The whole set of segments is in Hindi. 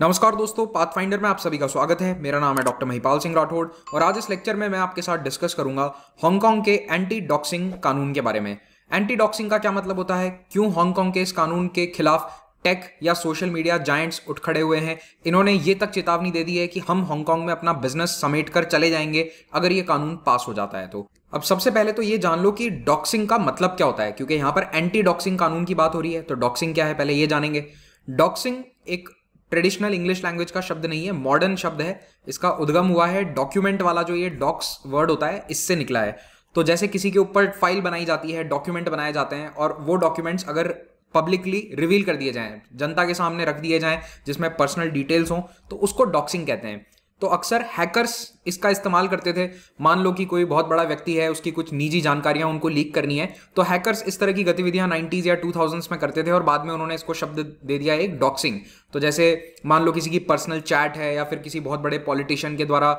नमस्कार दोस्तों पाथफाइंडर में आप सभी का स्वागत है मेरा नाम है डॉक्टर महिपाल सिंह राठौड़ और आज इस लेक्चर में मैं आपके साथ डिस्कस करूंगा हांगकांग के एंटी डॉक्सिंग कानून के बारे में एंटी डॉक्सिंग का क्या मतलब होता है क्यों हांगकांग के इस कानून के खिलाफ टेक या सोशल मीडिया जायंट्स उठ खड़े हुए हैं इन्होंने ये तक चेतावनी दे दी है कि हम हांगकांग में अपना बिजनेस समेट कर चले जाएंगे अगर ये कानून पास हो जाता है तो अब सबसे पहले तो ये जान लो कि डॉक्सिंग का मतलब क्या होता है क्योंकि यहाँ पर एंटी डॉक्सिंग कानून की बात हो रही है तो डॉक्सिंग क्या है पहले ये जानेंगे डॉक्सिंग एक ट्रेडिशनल इंग्लिश लैंग्वेज का शब्द नहीं है मॉडर्न शब्द है इसका उद्गम हुआ है डॉक्यूमेंट वाला जो ये डॉक्स वर्ड होता है इससे निकला है तो जैसे किसी के ऊपर फाइल बनाई जाती है डॉक्यूमेंट बनाए जाते हैं और वो डॉक्यूमेंट्स अगर पब्लिकली रिवील कर दिए जाएं जनता के सामने रख दिए जाएं जिसमें पर्सनल डिटेल्स हों तो उसको डॉक्सिंग कहते हैं तो अक्सर हैकर्स इसका इस्तेमाल करते थे मान लो कि कोई बहुत बड़ा व्यक्ति है उसकी कुछ निजी जानकारियां उनको लीक करनी है तो हैकर्स इस तरह की गतिविधियां नाइनटीज या टू में करते थे और बाद में उन्होंने इसको शब्द दे दिया एक डॉक्सिंग तो जैसे मान लो किसी की पर्सनल चैट है या फिर किसी बहुत बड़े पॉलिटिशियन के द्वारा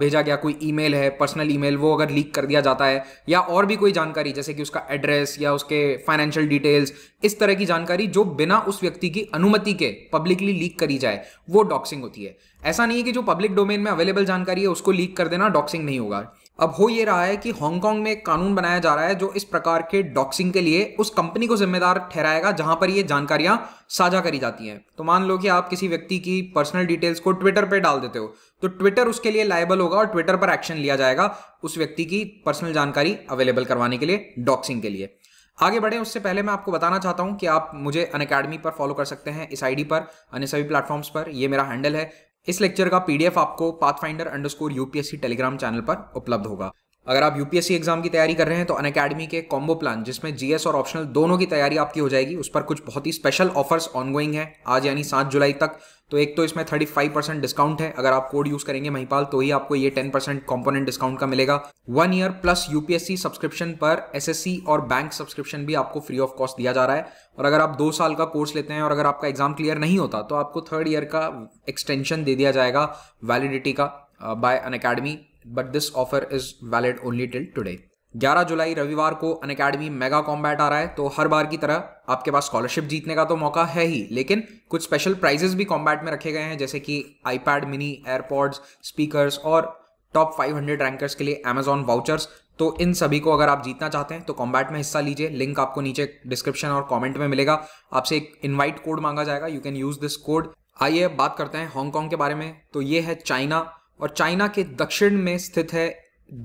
भेजा गया कोई ईमेल है पर्सनल ईमेल वो अगर लीक कर दिया जाता है या और भी कोई जानकारी जैसे कि उसका एड्रेस या उसके फाइनेंशियल डिटेल्स इस तरह की जानकारी जो बिना उस व्यक्ति की अनुमति के पब्लिकली लीक करी जाए वो डॉक्सिंग होती है ऐसा नहीं है कि जो पब्लिक डोमेन में अवेलेबल जानकारी है उसको लीक कर देना डॉक्सिंग नहीं होगा अब हो ये रहा है कि हांगकांग में एक कानून बनाया जा रहा है जो इस प्रकार के डॉक्सिंग के लिए उस कंपनी को जिम्मेदार ठहराएगा जहां पर ये जानकारियां साझा करी जाती हैं तो मान लो कि आप किसी व्यक्ति की पर्सनल डिटेल्स को ट्विटर पर डाल देते हो तो ट्विटर उसके लिए लाइबल होगा और ट्विटर पर एक्शन लिया जाएगा उस व्यक्ति की पर्सनल जानकारी अवेलेबल करवाने के लिए डॉक्सिंग के लिए आगे बढ़े उससे पहले मैं आपको बताना चाहता हूं कि आप मुझे अन अकेडमी पर फॉलो कर सकते हैं इस आईडी पर अन्य सभी प्लेटफॉर्म्स पर ये मेरा हैंडल है इस लेक्चर का पीडीएफ आपको Pathfinder underscore UPSC Telegram channel पर उपलब्ध होगा अगर आप यूपीएससी एग्जाम की तैयारी कर रहे हैं तो अन अकेडमी के कॉम्बो प्लान जिसमें जीएस और ऑप्शनल दोनों की तैयारी आपकी हो जाएगी उस पर कुछ बहुत ही स्पेशल ऑफर्स ऑनगोइंग है आज यानी सात जुलाई तक तो एक तो इसमें थर्टी फाइव परसेंट डिस्काउंट है अगर आप कोड यूज करेंगे महिपाल तो ही आपको ये टेन परसेंट कॉम्पोनेंट डिस्काउंट का मिलेगा one year plus UPSC subscription पर एसएससी और बैंक सब्सक्रिप्शन भी आपको फ्री ऑफ कॉस्ट दिया जा रहा है और अगर आप दो साल का कोर्स लेते हैं और अगर आपका एग्जाम क्लियर नहीं होता तो आपको थर्ड ईयर का एक्सटेंशन दे दिया जाएगा वैलिडिटी का by Unacademy but this offer is valid only till today 11 जुलाई रविवार को अन अकेडमी मेगा कॉम्बैट आ रहा है तो हर बार की तरह आपके पास स्कॉलरशिप जीतने का तो मौका है ही लेकिन कुछ स्पेशल प्राइजेस भी कॉम्बैट में रखे गए हैं जैसे कि आईपैड मिनी एयरपॉड्स स्पीकर्स और टॉप 500 रैंकर्स के लिए अमेजॉन वाउचर्स तो इन सभी को अगर आप जीतना चाहते हैं तो कॉम्बैट में हिस्सा लीजिए लिंक आपको नीचे डिस्क्रिप्शन और कॉमेंट में मिलेगा आपसे एक इन्वाइट कोड मांगा जाएगा you can use this code आइए बात करते हैं हांगकॉन्ग के बारे में तो ये है चाइना और चाइना के दक्षिण में स्थित है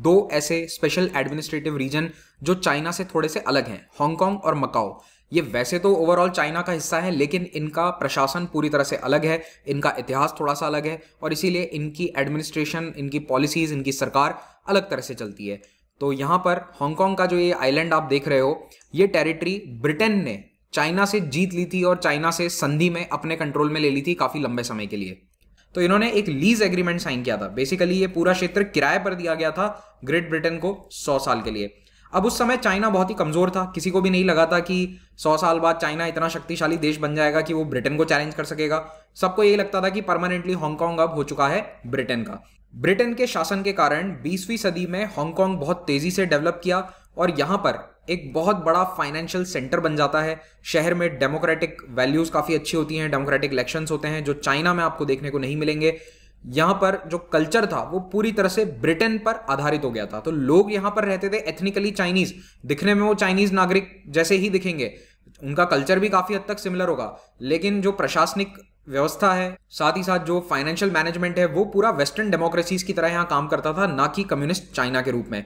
दो ऐसे स्पेशल एडमिनिस्ट्रेटिव रीजन जो चाइना से थोड़े से अलग हैं हांगकांग और मकाओ ये वैसे तो ओवरऑल चाइना का हिस्सा है लेकिन इनका प्रशासन पूरी तरह से अलग है इनका इतिहास थोड़ा सा अलग है और इसीलिए इनकी एडमिनिस्ट्रेशन इनकी पॉलिसीज इनकी सरकार अलग तरह से चलती है तो यहाँ पर हांगकांग का जो ये आइलैंड आप देख रहे हो ये टेरिटरी ब्रिटेन ने चाइना से जीत ली थी और चाइना से संधि में अपने कंट्रोल में ले ली थी काफ़ी लंबे समय के लिए तो इन्होंने एक लीज एग्रीमेंट साइन किया था बेसिकली ये पूरा क्षेत्र किराए पर दिया गया था ग्रेट ब्रिटेन को सौ साल के लिए अब उस समय चाइना बहुत ही कमजोर था किसी को भी नहीं लगा था कि सौ साल बाद चाइना इतना शक्तिशाली देश बन जाएगा कि वो ब्रिटेन को चैलेंज कर सकेगा सबको यही लगता था कि परमानेंटली हांगकांग अब हो चुका है ब्रिटेन का ब्रिटेन के शासन के कारण 20वीं सदी में हांगकांग बहुत तेजी से डेवलप किया और यहां पर एक बहुत बड़ा फाइनेंशियल सेंटर बन जाता है शहर में डेमोक्रेटिक वैल्यूज़ काफ़ी अच्छी होती हैं डेमोक्रेटिक इलेक्शंस होते हैं जो चाइना में आपको देखने को नहीं मिलेंगे यहाँ पर जो कल्चर था वो पूरी तरह से ब्रिटेन पर आधारित हो गया था तो लोग यहाँ पर रहते थे एथनिकली चाइनीज दिखने में वो चाइनीज नागरिक जैसे ही दिखेंगे उनका कल्चर भी काफ़ी हद तक सिमिलर होगा लेकिन जो प्रशासनिक व्यवस्था है साथ ही साथ जो फाइनेंशियल मैनेजमेंट है वो पूरा वेस्टर्न डेमोक्रेसीज की तरह यहाँ काम करता था ना कि कम्युनिस्ट चाइना के रूप में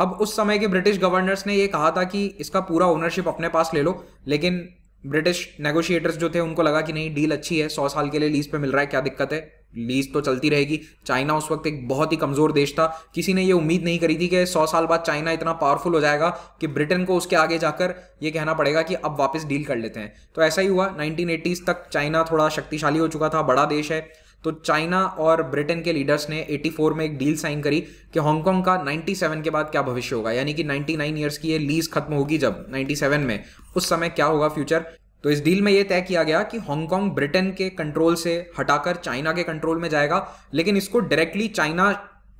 अब उस समय के ब्रिटिश गवर्नर्स ने ये कहा था कि इसका पूरा ओनरशिप अपने पास ले लो लेकिन ब्रिटिश नेगोशिएटर्स जो थे उनको लगा कि नहीं डील अच्छी है सौ साल के लिए लीज पे मिल रहा है क्या दिक्कत है लीज तो चलती रहेगी चाइना उस वक्त एक बहुत ही कमजोर देश था किसी ने ये उम्मीद नहीं करी थी कि सौ साल बाद चाइना इतना पावरफुल हो जाएगा कि ब्रिटेन को उसके आगे जाकर ये कहना पड़ेगा कि अब वापस डील कर लेते हैं तो ऐसा ही हुआ नाइनटीन तक चाइना थोड़ा शक्तिशाली हो चुका था बड़ा देश है तो चाइना और ब्रिटेन के लीडर्स ने 84 में एक डील साइन करी कि हांगकांग का 97 के बाद क्या भविष्य होगा यानी कि 99 ईयर्स की ये लीज खत्म होगी जब 97 में उस समय क्या होगा फ्यूचर तो इस डील में यह तय किया गया कि हांगकांग ब्रिटेन के कंट्रोल से हटाकर चाइना के कंट्रोल में जाएगा लेकिन इसको डायरेक्टली चाइना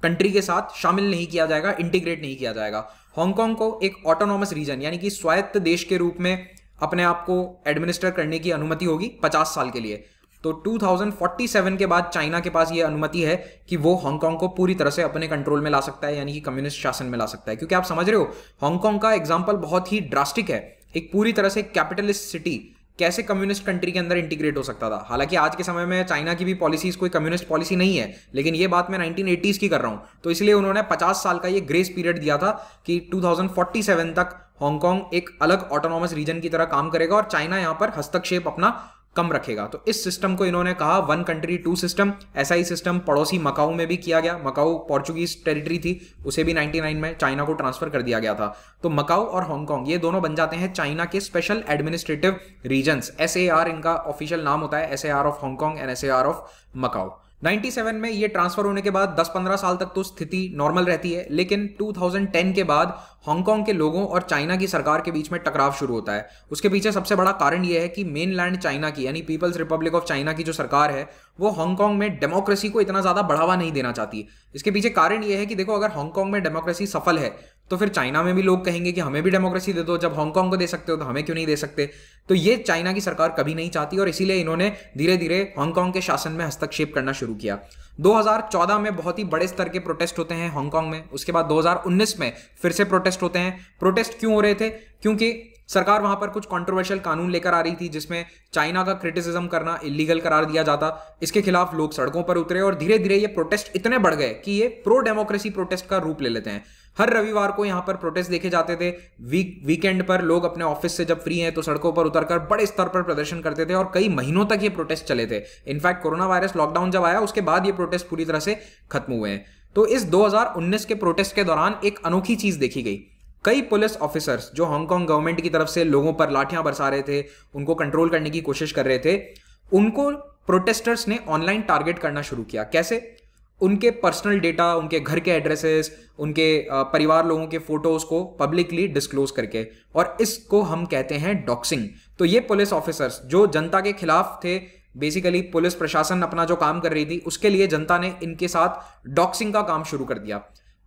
कंट्री के साथ शामिल नहीं किया जाएगा इंटीग्रेट नहीं किया जाएगा हांगकांग को एक ऑटोनॉमस रीजन यानी कि स्वायत्त देश के रूप में अपने आप को एडमिनिस्टर करने की अनुमति होगी पचास साल के लिए तो 2047 के बाद चाइना के पास ये अनुमति है कि वो हांगकांग को पूरी तरह से अपने कंट्रोल में ला सकता है यानी कि कम्युनिस्ट शासन में ला सकता है क्योंकि आप समझ रहे हो हांगकांग का एग्जाम्पल बहुत ही ड्रास्टिक है एक पूरी तरह से कैपिटलिस्ट सिटी कैसे कम्युनिस्ट कंट्री के अंदर इंटीग्रेट हो सकता था हालांकि आज के समय में चाइना की भी पॉलिसीज कोई कम्युनिस्ट पॉलिसी नहीं है लेकिन ये बात मैं नाइनटीन की कर रहा हूं तो इसलिए उन्होंने 50 साल का ये ग्रेस पीरियड दिया था कि 2047 तक हांगकांग एक अलग ऑटोनॉमस रीजन की तरह काम करेगा और चाइना यहां पर हस्तक्षेप अपना कम रखेगा तो इस सिस्टम को इन्होंने कहा वन कंट्री टू सिस्टम ऐसा ही सिस्टम पड़ोसी मकाऊ में भी किया गया मकाऊ पोर्चुगीज टेरिटरी थी उसे भी 99 में चाइना को ट्रांसफर कर दिया गया था तो मकाऊ और हांगकांग ये दोनों बन जाते हैं चाइना के स्पेशल एडमिनिस्ट्रेटिव रीजन्स एस इनका ऑफिशियल नाम होता है S of Hong Kong and S of Macau 97 में ये ट्रांसफर होने के बाद 10-15 साल तक तो स्थिति नॉर्मल रहती है लेकिन 2010 के बाद हांगकांग के लोगों और चाइना की सरकार के बीच में टकराव शुरू होता है उसके पीछे सबसे बड़ा कारण यह है कि मेन लैंड चाइना की यानी पीपल्स रिपब्लिक ऑफ चाइना की जो सरकार है वो हांगकांग में डेमोक्रेसी को इतना ज़्यादा बढ़ावा नहीं देना चाहती इसके पीछे कारण यह है कि देखो अगर हांगकांग में डेमोक्रेसी सफल है तो फिर चाइना में भी लोग कहेंगे कि हमें भी डेमोक्रेसी दे दो जब हांगकांग को दे सकते हो तो हमें क्यों नहीं दे सकते तो ये चाइना की सरकार कभी नहीं चाहती और इसीलिए इन्होंने धीरे धीरे हांगकांग के शासन में हस्तक्षेप करना शुरू किया 2014 में बहुत ही बड़े स्तर के प्रोटेस्ट होते हैं हांगकांग में उसके बाद 2019 में फिर से प्रोटेस्ट होते हैं प्रोटेस्ट क्यों हो रहे थे क्योंकि सरकार वहां पर कुछ कॉन्ट्रोवर्शियल कानून लेकर आ रही थी जिसमें चाइना का क्रिटिसिज्म करना इलीगल करार दिया जाता इसके खिलाफ लोग सड़कों पर उतरे और धीरे धीरे ये प्रोटेस्ट इतने बढ़ गए कि ये प्रो डेमोक्रेसी प्रोटेस्ट का रूप ले लेते हैं हर रविवार को यहां पर प्रोटेस्ट देखे जाते थे वीक वीकेंड पर लोग अपने ऑफिस से जब फ्री हैं तो सड़कों पर उतरकर बड़े स्तर पर प्रदर्शन करते थे और कई महीनों तक ये प्रोटेस्ट चले थे इनफैक्ट कोरोना वायरस लॉकडाउन जब आया उसके बाद ये प्रोटेस्ट पूरी तरह से खत्म हुए हैं तो इस 2019 के प्रोटेस्ट के दौरान एक अनोखी चीज देखी गई कई पुलिस ऑफिसर्स जो हांगकांग गवर्नमेंट की तरफ से लोगों पर लाठियां बरसा रहे थे उनको कंट्रोल करने की कोशिश कर रहे थे उनको प्रोटेस्टर्स ने ऑनलाइन टारगेट करना शुरू किया कैसे उनके पर्सनल डेटा उनके घर के एड्रेसेस उनके परिवार लोगों के फोटोज को पब्लिकली डिस्क्लोज करके और इसको हम कहते हैं डॉक्सिंग तो ये पुलिस ऑफिसर्स जो जनता के खिलाफ थे बेसिकली पुलिस प्रशासन अपना जो काम कर रही थी उसके लिए जनता ने इनके साथ डॉक्सिंग का काम शुरू कर दिया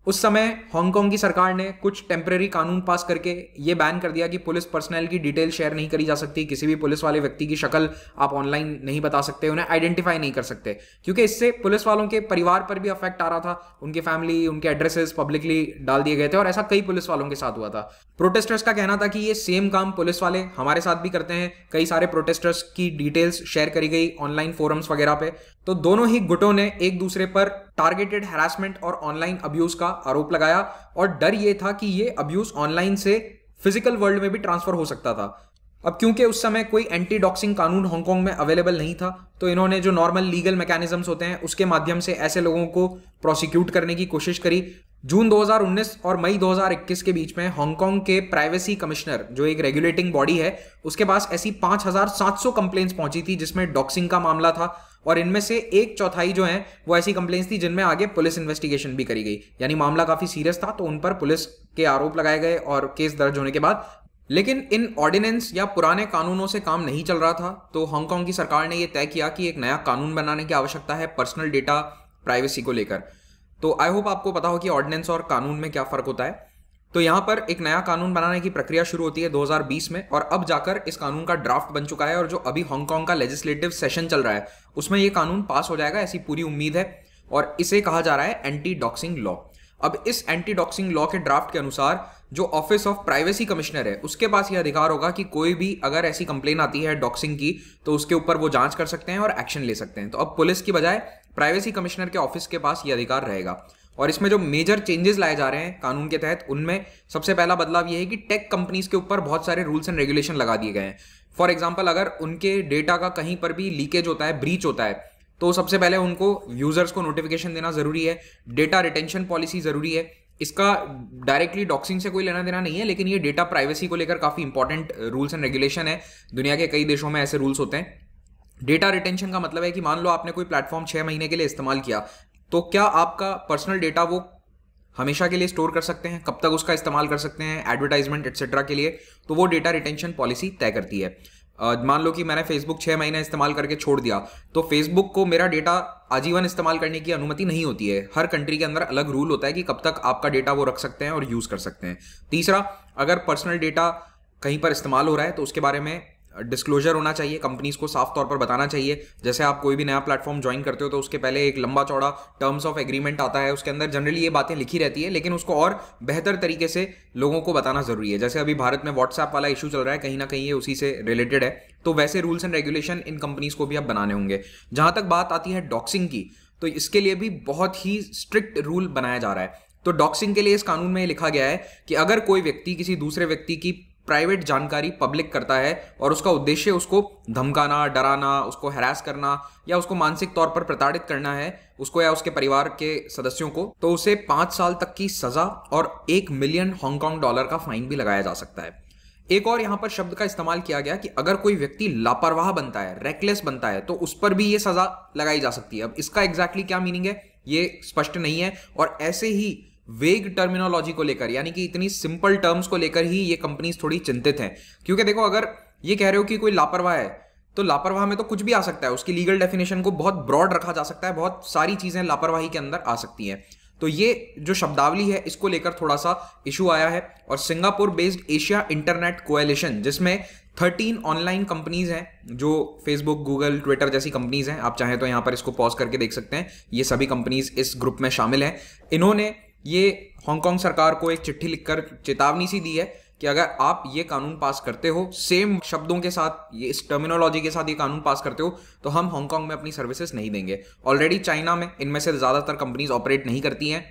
उस समय हांगकांग की सरकार ने कुछ टेम्प्रेरी कानून पास करके ये बैन कर दिया कि पुलिस पर्सनल की डिटेल शेयर नहीं करी जा सकती किसी भी पुलिस वाले व्यक्ति की शक्ल आप ऑनलाइन नहीं बता सकते उन्हें आइडेंटिफाई नहीं कर सकते क्योंकि इससे पुलिस वालों के परिवार पर भी अफेक्ट आ रहा था उनकी फैमिली उनके एड्रेसेस पब्लिकली डाल दिए गए थे और ऐसा कई पुलिस वालों के साथ हुआ था प्रोटेस्टर्स का कहना था कि ये सेम काम पुलिस वाले हमारे साथ भी करते हैं कई सारे प्रोटेस्टर्स की डिटेल्स शेयर करी गई ऑनलाइन फोरम्स वगैरह पे तो दोनों ही गुटों ने एक दूसरे पर टारगेटेड हैरासमेंट और ऑनलाइन अब्यूज का आरोप लगाया और डर यह था कि ये अब्यूज ऑनलाइन से फिजिकल वर्ल्ड में भी ट्रांसफर हो सकता था अब क्योंकि उस समय कोई एंटी डॉक्सिंग कानून हांगकांग में अवेलेबल नहीं था तो इन्होंने जो नॉर्मल लीगल मैकेनिज्म्स होते हैं उसके माध्यम से ऐसे लोगों को प्रोसिक्यूट करने की कोशिश करी जून 2019 और मई 2021 के बीच में हांगकांग के प्राइवेसी कमिश्नर जो एक रेगुलेटिंग बॉडी है उसके पास ऐसी 5,700 हजार पहुंची थी जिसमें डॉक्सिंग का मामला था और इनमें से एक चौथाई जो है वो ऐसी कंप्लेन्स थी जिनमें आगे पुलिस इन्वेस्टिगेशन भी करी गई यानी मामला काफी सीरियस था तो उन पर पुलिस के आरोप लगाए गए और केस दर्ज होने के बाद लेकिन इन ऑर्डिनेंस या पुराने कानूनों से काम नहीं चल रहा था तो हांगकांग की सरकार ने यह तय किया कि एक नया कानून बनाने की आवश्यकता है पर्सनल डेटा प्राइवेसी को लेकर तो आई होप आपको पता हो कि ऑर्डिनेंस और कानून में क्या फ़र्क होता है तो यहाँ पर एक नया कानून बनाने की प्रक्रिया शुरू होती है 2020 में और अब जाकर इस कानून का ड्राफ्ट बन चुका है और जो अभी हांगकांग का लेजिस्लेटिव सेशन चल रहा है उसमें यह कानून पास हो जाएगा ऐसी पूरी उम्मीद है और इसे कहा जा रहा है एंटी डॉक्सिंग लॉ अब इस एंटी डॉक्सिंग लॉ के ड्राफ्ट के अनुसार जो ऑफिस ऑफ प्राइवेसी कमिश्नर है उसके पास यह अधिकार होगा कि कोई भी अगर ऐसी कंप्लेन आती है डॉक्सिंग की तो उसके ऊपर वो जांच कर सकते हैं और एक्शन ले सकते हैं तो अब पुलिस की बजाय प्राइवेसी कमिश्नर के ऑफिस के पास ये अधिकार रहेगा और इसमें जो मेजर चेंजेस लाए जा रहे हैं कानून के तहत उनमें सबसे पहला बदलाव यह है कि टेक कंपनीज के ऊपर बहुत सारे रूल्स एंड रेगुलेशन लगा दिए गए हैं फॉर एग्जाम्पल अगर उनके डेटा का कहीं पर भी लीकेज होता है ब्रीच होता है तो सबसे पहले उनको यूजर्स को नोटिफिकेशन देना जरूरी है डेटा रिटेंशन पॉलिसी जरूरी है इसका डायरेक्टली डॉक्सिंग से कोई लेना देना नहीं है लेकिन ये डेटा प्राइवेसी को लेकर काफ़ी इंपॉर्टेंट रूल्स एंड रेगुलेशन है दुनिया के कई देशों में ऐसे रूल्स होते हैं डेटा रिटेंशन का मतलब है कि मान लो आपने कोई प्लेटफॉर्म छः महीने के लिए इस्तेमाल किया तो क्या आपका पर्सनल डेटा वो हमेशा के लिए स्टोर कर सकते हैं कब तक उसका इस्तेमाल कर सकते हैं एडवर्टाइजमेंट एक्सेट्रा के लिए तो वो डेटा रिटेंशन पॉलिसी तय करती है मान लो कि मैंने फेसबुक छः महीने इस्तेमाल करके छोड़ दिया तो फेसबुक को मेरा डेटा आजीवन इस्तेमाल करने की अनुमति नहीं होती है हर कंट्री के अंदर अलग रूल होता है कि कब तक आपका डेटा वो रख सकते हैं और यूज़ कर सकते हैं तीसरा अगर पर्सनल डेटा कहीं पर इस्तेमाल हो रहा है तो उसके बारे में डिस्क्लोजर होना चाहिए कंपनीज को साफ तौर पर बताना चाहिए जैसे आप कोई भी नया प्लेटफॉर्म ज्वाइन करते हो तो उसके पहले एक लंबा चौड़ा टर्म्स ऑफ एग्रीमेंट आता है उसके अंदर जनरली ये बातें लिखी रहती है लेकिन उसको और बेहतर तरीके से लोगों को बताना जरूरी है जैसे अभी भारत में व्हाट्सएप वाला इशू चल रहा है कहीं ना कहीं ये उसी से रिलेटेड है तो वैसे रूल्स एंड रेगुलेशन इन कंपनीज को भी आप बनाने होंगे जहां तक बात आती है डॉक्सिंग की तो इसके लिए भी बहुत ही स्ट्रिक्ट रूल बनाया जा रहा है तो डॉक्सिंग के लिए इस कानून में लिखा गया है कि अगर कोई व्यक्ति किसी दूसरे व्यक्ति की प्राइवेट जानकारी पब्लिक करता है और उसका उद्देश्य उसको धमकाना डराना उसको हैरास करना या उसको मानसिक तौर पर प्रताड़ित करना है उसको या उसके परिवार के सदस्यों को तो उसे पाँच साल तक की सज़ा और एक मिलियन हांगकॉन्ग डॉलर का फाइन भी लगाया जा सकता है एक और यहाँ पर शब्द का इस्तेमाल किया गया कि अगर कोई व्यक्ति लापरवाह बनता है रेकलेस बनता है तो उस पर भी ये सज़ा लगाई जा सकती है अब इसका एग्जैक्टली exactly क्या मीनिंग है ये स्पष्ट नहीं है और ऐसे ही वेग टर्मिनोलॉजी को लेकर यानी कि इतनी सिंपल टर्म्स को लेकर ही ये कंपनीज थोड़ी चिंतित हैं क्योंकि देखो अगर ये कह रहे हो कि कोई लापरवाह है तो लापरवाह में तो कुछ भी आ सकता है उसकी लीगल डेफिनेशन को बहुत ब्रॉड रखा जा सकता है बहुत सारी चीज़ें लापरवाही के अंदर आ सकती हैं तो ये जो शब्दावली है इसको लेकर थोड़ा सा इशू आया है और Singapore based Asia internet coalition जिसमें थर्टीन ऑनलाइन कंपनीज हैं जो फेसबुक गूगल ट्विटर जैसी कंपनीज हैं आप चाहें तो यहां पर इसको पॉज करके देख सकते हैं ये सभी कंपनीज इस ग्रुप में शामिल हैं इन्होंने ये हांगकांग सरकार को एक चिट्ठी लिखकर चेतावनी सी दी है कि अगर आप ये कानून पास करते हो सेम शब्दों के साथ ये इस टर्मिनोलॉजी के साथ ये कानून पास करते हो तो हम हांगकांग में अपनी सर्विसेज नहीं देंगे ऑलरेडी चाइना में इनमें से ज़्यादातर कंपनीज ऑपरेट नहीं करती हैं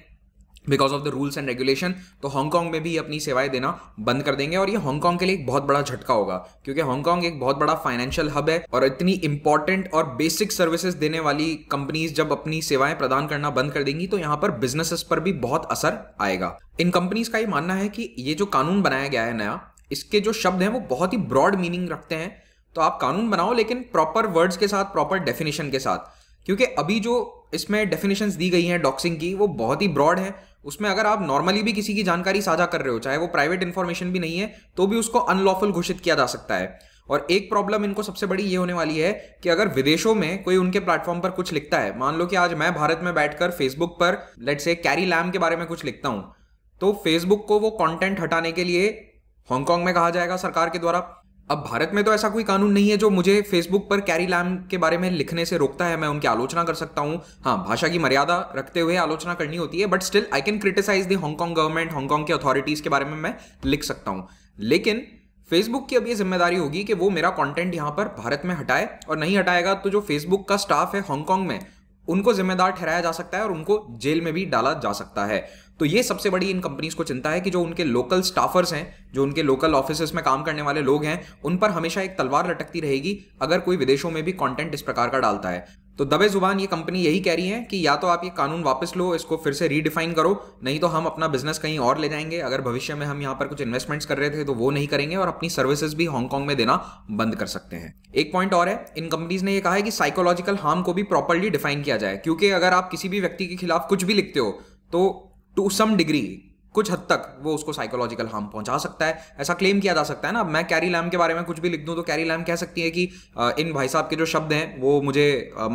because of the rules and regulation तो हांगकांग में भी अपनी सेवाएं देना बंद कर देंगे और ये हांगकांग के लिए एक बहुत बड़ा झटका होगा क्योंकि हांगकांग एक बहुत बड़ा फाइनेंशियल हब है और इतनी इंपॉर्टेंट और बेसिक सर्विसेज देने वाली कंपनीज जब अपनी सेवाएं प्रदान करना बंद कर देंगी तो यहाँ पर बिजनेसेस पर भी बहुत असर आएगा इन कंपनीज का ये मानना है कि ये जो कानून बनाया गया है नया इसके जो शब्द हैं वो बहुत ही ब्रॉड मीनिंग रखते हैं तो आप कानून बनाओ लेकिन प्रॉपर वर्ड्स के साथ प्रॉपर डेफिनेशन के साथ क्योंकि अभी जो इसमें डेफिनेशंस दी गई हैं डॉक्सिंग की वो बहुत ही ब्रॉड है उसमें अगर आप नॉर्मली भी किसी की जानकारी साझा कर रहे हो चाहे वो प्राइवेट इन्फॉर्मेशन भी नहीं है तो भी उसको अनलॉफुल घोषित किया जा सकता है और एक प्रॉब्लम इनको सबसे बड़ी ये होने वाली है कि अगर विदेशों में कोई उनके प्लेटफॉर्म पर कुछ लिखता है मान लो कि आज मैं भारत में बैठकर फेसबुक पर लेट से कैरी लैम के बारे में कुछ लिखता हूँ तो फेसबुक को वो कंटेंट हटाने के लिए हांगकांग में कहा जाएगा सरकार के द्वारा अब भारत में तो ऐसा कोई कानून नहीं है जो मुझे फेसबुक पर कैरी लैम के बारे में लिखने से रोकता है मैं उनकी आलोचना कर सकता हूँ हाँ भाषा की मर्यादा रखते हुए आलोचना करनी होती है but still I can criticise the Hong Kong government Hong Kong की अथॉरिटीज के बारे में मैं लिख सकता हूं लेकिन फेसबुक की अब ये जिम्मेदारी होगी कि वो मेरा कॉन्टेंट यहां पर भारत में हटाए और नहीं हटाएगा तो जो फेसबुक का स्टाफ है हांगकांग में उनको जिम्मेदार ठहराया जा सकता है और उनको जेल में भी डाला जा सकता है तो ये सबसे बड़ी इन कंपनीज को चिंता है कि जो उनके लोकल स्टाफर्स हैं जो उनके लोकल ऑफिस में काम करने वाले लोग हैं उन पर हमेशा एक तलवार लटकती रहेगी अगर कोई विदेशों में भी कॉन्टेंट इस प्रकार का डालता है तो दबे जुबान ये कंपनी यही कह रही है कि या तो आप ये कानून वापस लो इसको फिर से रीडिफाइन करो नहीं तो हम अपना बिजनेस कहीं और ले जाएंगे अगर भविष्य में हम यहाँ पर कुछ इन्वेस्टमेंट्स कर रहे थे तो वो नहीं करेंगे और अपनी सर्विसेज भी हांगकांग में देना बंद कर सकते हैं एक पॉइंट और है इन कंपनीज ने यह कहा है कि साइकोलॉजिकल हार्म को भी प्रॉपरली डिफाइन किया जाए क्योंकि अगर आप किसी भी व्यक्ति के खिलाफ कुछ भी लिखते हो तो टू सम डिग्री कुछ हद तक वो उसको साइकोलॉजिकल हार्म पहुंचा सकता है ऐसा क्लेम किया जा सकता है ना मैं कैरी लैम के बारे में कुछ भी लिख दूं तो कैरी लैम कह सकती है कि इन भाई साहब के जो शब्द हैं वो मुझे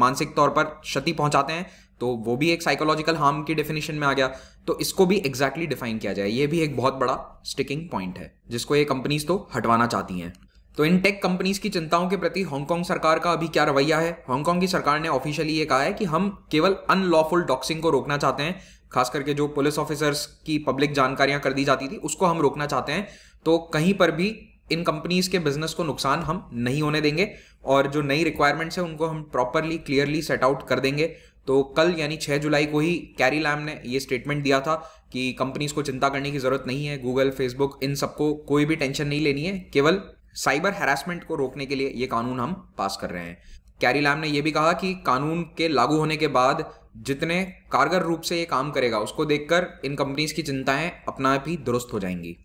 मानसिक तौर पर क्षति पहुंचाते हैं तो वो भी एक साइकोलॉजिकल हार्म की डेफिनेशन में आ गया तो इसको भी एग्जैक्टली exactly डिफाइन किया जाए ये भी एक बहुत बड़ा स्टिकिंग पॉइंट है जिसको ये कंपनीज तो हटवाना चाहती हैं तो इन टेक कंपनीज की चिंताओं के प्रति हांगकांग सरकार का अभी क्या रवैया है हांगकांग की सरकार ने ऑफिशियली ये कहा है कि हम केवल अनलॉफुल डॉक्सिंग को रोकना चाहते हैं खास करके जो पुलिस ऑफिसर्स की पब्लिक जानकारियां कर दी जाती थी उसको हम रोकना चाहते हैं तो कहीं पर भी इन कंपनीज के बिजनेस को नुकसान हम नहीं होने देंगे और जो नई रिक्वायरमेंट्स हैं उनको हम प्रॉपरली क्लियरली सेट आउट कर देंगे तो कल यानी 6 जुलाई को ही कैरी लैम ने ये स्टेटमेंट दिया था कि कंपनीज को चिंता करने की ज़रूरत नहीं है गूगल फेसबुक इन सबको कोई भी टेंशन नहीं लेनी है केवल साइबर हैरासमेंट को रोकने के लिए ये कानून हम पास कर रहे हैं कैरी लैम ने यह भी कहा कि कानून के लागू होने के बाद जितने कारगर रूप से ये काम करेगा उसको देखकर इन कंपनीज की चिंताएं अपना भी दुरुस्त हो जाएंगी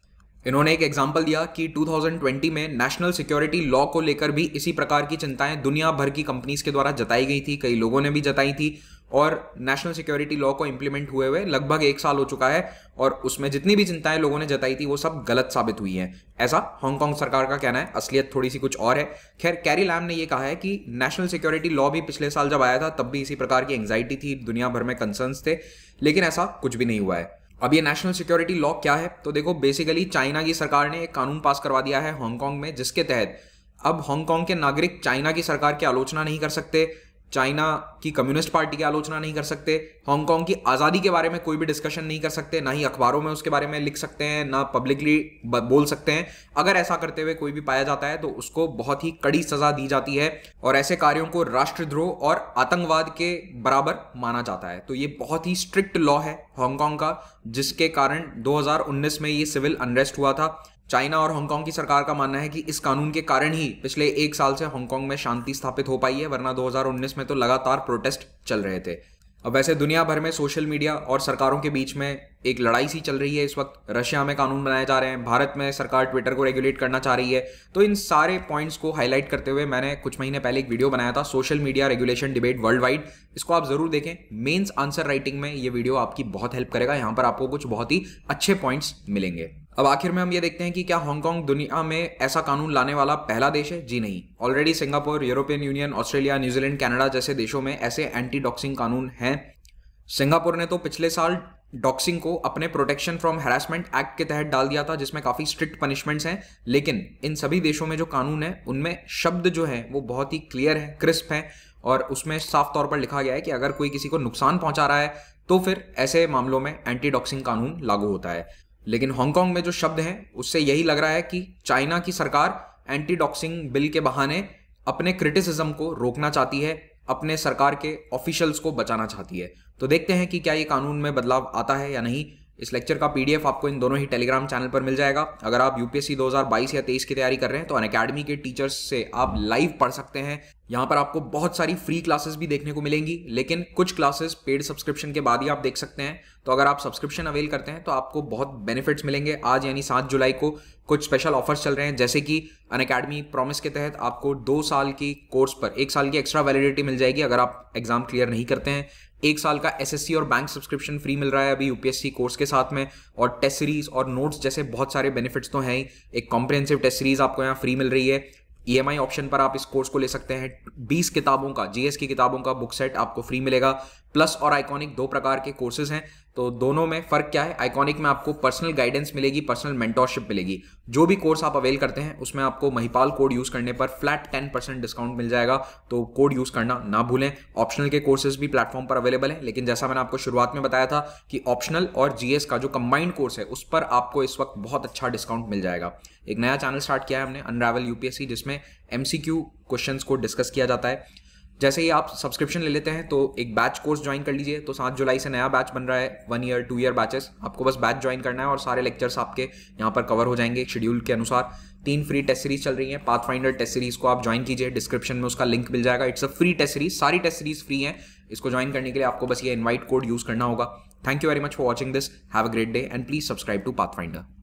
इन्होंने एक एग्जाम्पल दिया कि 2020 में नेशनल सिक्योरिटी लॉ को लेकर भी इसी प्रकार की चिंताएं दुनिया भर की कंपनीज के द्वारा जताई गई थी कई लोगों ने भी जताई थी और नेशनल सिक्योरिटी लॉ को इम्प्लीमेंट हुए हुए लगभग एक साल हो चुका है और उसमें जितनी भी चिंताएं लोगों ने जताई थी वो सब गलत साबित हुई हैं ऐसा हांगकांग सरकार का कहना है असलियत थोड़ी सी कुछ और है खैर कैरी लैम ने यह कहा है कि नेशनल सिक्योरिटी लॉ भी पिछले साल जब आया था तब भी इसी प्रकार की एंग्जाइटी थी दुनिया भर में कंसर्न्स थे लेकिन ऐसा कुछ भी नहीं हुआ है अब ये नेशनल सिक्योरिटी लॉ क्या है तो देखो बेसिकली चाइना की सरकार ने एक कानून पास करवा दिया है हांगकांग में जिसके तहत अब हांगकांग के नागरिक चाइना की सरकार की आलोचना नहीं कर सकते चाइना की कम्युनिस्ट पार्टी की आलोचना नहीं कर सकते हांगकांग की आज़ादी के बारे में कोई भी डिस्कशन नहीं कर सकते ना ही अखबारों में उसके बारे में लिख सकते हैं ना पब्लिकली बोल सकते हैं अगर ऐसा करते हुए कोई भी पाया जाता है तो उसको बहुत ही कड़ी सज़ा दी जाती है और ऐसे कार्यों को राष्ट्रद्रोह और आतंकवाद के बराबर माना जाता है तो ये बहुत ही स्ट्रिक्ट लॉ है हांगकॉन्ग का जिसके कारण दो में ये सिविल अनरेस्ट हुआ था चाइना और हांगकांग की सरकार का मानना है कि इस कानून के कारण ही पिछले एक साल से हांगकांग में शांति स्थापित हो पाई है वरना 2019 में तो लगातार प्रोटेस्ट चल रहे थे अब वैसे दुनिया भर में सोशल मीडिया और सरकारों के बीच में एक लड़ाई सी चल रही है इस वक्त रशिया में कानून बनाए जा रहे हैं भारत में सरकार ट्विटर को रेगुलेट करना चाह रही है तो इन सारे पॉइंट्स को हाईलाइट करते हुए मैंने कुछ महीने पहले एक वीडियो बनाया था social media regulation debate worldwide इसको आप जरूर देखें मेन्स आंसर राइटिंग में ये वीडियो आपकी बहुत हेल्प करेगा यहाँ पर आपको कुछ बहुत ही अच्छे पॉइंट्स मिलेंगे अब आखिर में हम ये देखते हैं कि क्या हांगकांग दुनिया में ऐसा कानून लाने वाला पहला देश है जी नहीं already Singapore European Union Australia New Zealand Canada जैसे देशों में ऐसे एंटी डॉक्सिंग कानून हैं सिंगापुर ने तो पिछले साल डॉक्सिंग को अपने प्रोटेक्शन फ्रॉम हेरासमेंट एक्ट के तहत डाल दिया था जिसमें काफ़ी स्ट्रिक्ट पनिशमेंट्स हैं लेकिन इन सभी देशों में जो कानून है उनमें शब्द जो है वो बहुत ही क्लियर है क्रिस्प है और उसमें साफ तौर पर लिखा गया है कि अगर कोई किसी को नुकसान पहुंचा रहा है तो फिर ऐसे मामलों में एंटी डॉक्सिंग कानून लागू होता है लेकिन हांगकांग में जो शब्द हैं उससे यही लग रहा है कि चाइना की सरकार एंटी डॉक्सिंग बिल के बहाने अपने क्रिटिसिज्म को रोकना चाहती है अपने सरकार के ऑफिशियल्स को बचाना चाहती है तो देखते हैं कि क्या ये कानून में बदलाव आता है या नहीं इस लेक्चर का पीडीएफ आपको इन दोनों ही टेलीग्राम चैनल पर मिल जाएगा अगर आप यूपीएससी 2022 या 23 की तैयारी कर रहे हैं तो अन के टीचर्स से आप लाइव पढ़ सकते हैं यहाँ पर आपको बहुत सारी फ्री क्लासेस भी देखने को मिलेंगी लेकिन कुछ क्लासेस पेड सब्सक्रिप्शन के बाद ही आप देख सकते हैं तो अगर आप सब्सक्रिप्शन अवेल करते हैं तो आपको बहुत बेनिफिट्स मिलेंगे आज यानी सात जुलाई को कुछ स्पेशल ऑफर्स चल रहे हैं जैसे कि अन अकेडमी प्रॉमिस के तहत आपको दो साल की कोर्स पर एक साल की एक्स्ट्रा वैलिडिटी मिल जाएगी अगर आप एग्जाम क्लियर नहीं करते हैं एक साल का एस और बैंक सब्सक्रिप्शन फ्री मिल रहा है अभी यूपीएससी कोर्स के साथ में और टेस्ट सीरीज और नोट्स जैसे बहुत सारे बेनिफिट्स तो हैं ही एक कॉम्प्रिहेंसिव टेस्ट सीरीज आपको यहाँ फ्री मिल रही है ई एम आई ऑप्शन पर आप इस कोर्स को ले सकते हैं बीस किताबों का जीएस की किताबों का बुक सेट आपको फ्री मिलेगा प्लस और आइकॉनिक दो प्रकार के कोर्सेज हैं तो दोनों में फ़र्क क्या है आइकॉनिक में आपको पर्सनल गाइडेंस मिलेगी पर्सनल मेंटोरशिप मिलेगी जो भी कोर्स आप अवेल करते हैं उसमें आपको महिपाल कोड यूज़ करने पर फ्लैट टेन परसेंट डिस्काउंट मिल जाएगा तो कोड यूज़ करना ना भूलें ऑप्शनल के कोर्सेज भी प्लेटफॉर्म पर अवेलेबल है लेकिन जैसा मैंने आपको शुरुआत में बताया था कि ऑप्शनल और जीएस का जो कंबाइंड कोर्स है उस पर आपको इस वक्त बहुत अच्छा डिस्काउंट मिल जाएगा एक नया चैनल स्टार्ट किया है हमने अनरावल यूपीएससी जिसमें एमसीक्यू क्वेश्चंस को डिस्कस किया जाता है जैसे ही आप सब्सक्रिप्शन ले लेते हैं तो एक बैच कोर्स ज्वाइन कर लीजिए तो सात जुलाई से नया बैच बन रहा है one year two year batches आपको बस बैच ज्वाइन करना है और सारे लेक्चर्स आपके यहाँ पर कवर हो जाएंगे शेड्यूल के अनुसार तीन फ्री टेस्ट सीरीज चल रही है पाथ फाइंडर टेस्ट सीरीज को आप ज्वाइन कीजिए डिस्क्रिप्शन में उसका लिंक मिल जाएगा it's a free test series सारी टेस्ट सीरीज फ्री है इसको ज्वाइन करने के लिए आपको बस ये इन्वाइट कोड यूज करना होगा thank you very much for watching this have a great day and please subscribe to path finder